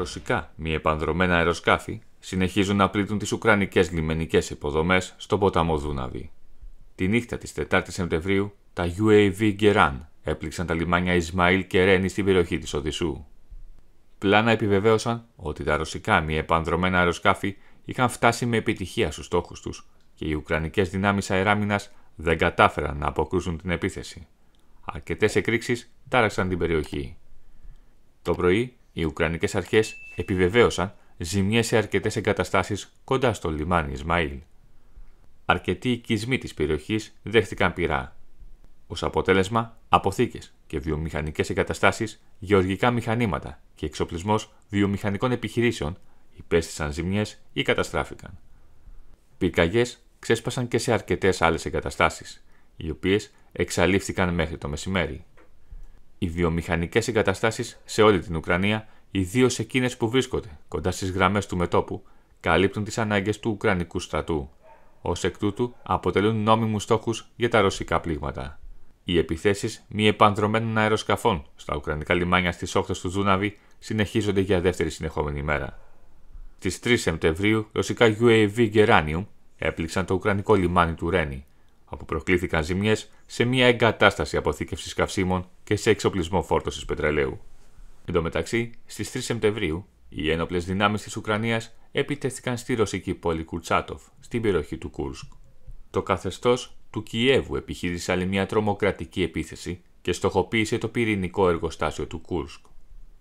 ρωσικά μη επανδρομένα αεροσκάφη συνεχίζουν να πλήττουν τις ουκρανικές λιμενικές υποδομές στον ποταμό Δούναβη. Τη νύχτα της 4 η Σεπτεμβρίου, τα UAV Γκεράν έπληξαν τα λιμάνια Ισμαήλ και Ρένι στην περιοχή της Οδυσσού. Πλάνα επιβεβαίωσαν ότι τα ρωσικά μη επανδρομένα αεροσκάφη είχαν φτάσει με επιτυχία στους στόχους τους και οι ουκρανικές δυνάμεις αεράμινας δεν κατάφεραν να αποκρούσουν την επίθεση. Αρκετές εκρήξεις τάραξαν την περιοχή. Το πρωί, οι Ουκρανικές αρχές επιβεβαίωσαν ζημιές σε αρκετές εγκαταστάσεις κοντά στο λιμάνι Ισμαήλ. Αρκετοί οικισμοί της περιοχής δέχτηκαν πειρά. Ως αποτέλεσμα, αποθήκες και βιομηχανικές εγκαταστάσεις, γεωργικά μηχανήματα και εξοπλισμός βιομηχανικών επιχειρήσεων υπέστησαν ζημιές ή καταστράφηκαν. Πυρκαγιές ξέσπασαν και σε αρκετές άλλες εγκαταστάσεις, οι οποίες εξαλείφθηκαν μέχρι το μεσημέρι. Οι βιομηχανικές εγκαταστάσεις σε όλη την Ουκρανία, ιδίως εκείνες που βρίσκονται κοντά στις γραμμές του μετόπου, καλύπτουν τις ανάγκες του Ουκρανικού στρατού. Ως εκ τούτου, αποτελούν νόμιμους στόχους για τα ρωσικά πλήγματα. Οι επιθέσεις μη επανδρομένων αεροσκαφών στα Ουκρανικά λιμάνια στις όχθες του Δούναβη συνεχίζονται για δεύτερη συνεχόμενη μέρα. Στις 3 Σεπτεμβρίου, ρωσικά UAV Geranium έπληξαν το Ουκρανικό λιμάνι του Ρένι, όπου προκλήθηκαν ζημιές σε μια εγκατάσταση αποθήκευσης καυσίμων και σε εξοπλισμό φόρτωσης πετρελαίου. Εν τω μεταξύ, στις 3 Σεπτεμβρίου, οι ένοπλες δυνάμεις της Ουκρανίας επιτέθηκαν στη ρωσική πόλη Κουρτσάτοφ, στην περιοχή του Κούρσκ. Το καθεστώς του Κιέβου επιχείρησε άλλη μια τρομοκρατική επίθεση και στοχοποίησε το πυρηνικό εργοστάσιο του Κούρσκ.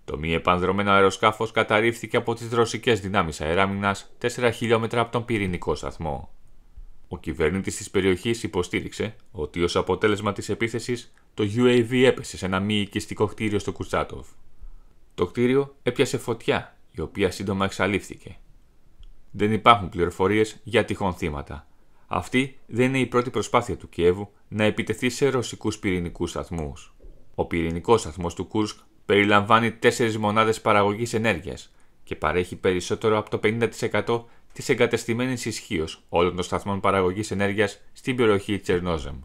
Το μη επανδρομένο αεροσκάφος καταρρίφθηκε από τις ρωσικές δυνάμεις αεράμινας 4 χιλιόμετρα από τον πυρηνικό σταθμό. Ο κυβέρνητης της περιοχής υποστήριξε ότι ως αποτέλεσμα της επίθεσης το UAV έπεσε σε ένα μη οικιστικό κτίριο στο Κουτσάτοφ. Το κτίριο έπιασε φωτιά, η οποία σύντομα εξαλείφθηκε. Δεν υπάρχουν πληροφορίες για τυχόν θύματα. Αυτή δεν είναι η πρώτη προσπάθεια του Κιέβου να επιτεθεί σε ρωσικούς πυρηνικούς σταθμούς. Ο πυρηνικός σταθμός του Κούρσκ περιλαμβάνει τέσσερις μονάδες παραγωγής ενέργειας και παρέχει περισσότερο από το 50% της εγκατεστημένης ισχύως όλων των σταθμών παραγωγής ενέργειας στην περιοχή Τσερνόζεμ.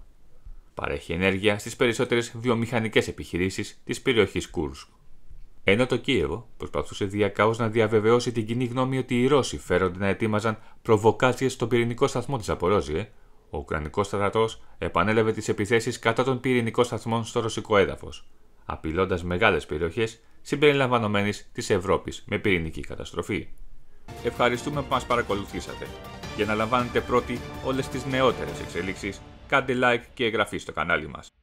Παρέχει ενέργεια στις περισσότερες βιομηχανικές επιχειρήσεις της περιοχής Κούρσκ. Ενώ το Κίεβο προσπαθούσε διακάω να διαβεβαιώσει την κοινή γνώμη ότι οι Ρώσοι φέρονται να ετοίμαζαν προβοκάτσιες στον πυρηνικό σταθμό της Απορόζιε, ο Ουκρανικός στρατός επανέλαβε τις επιθέσεις κατά των πυρηνικών σταθμών στο ρωσικό έδαφος, απειλώντας μεγάλες περιοχές συμπεριλαμβανομένης της Ευρώπης με πυρηνική καταστροφή. Ευχαριστούμε που μας παρακολουθήσατε. Για να λαμβάνετε πρώτοι όλες τις νεότερες εξελίξεις, κάντε like και εγγραφή στο κανάλι μας.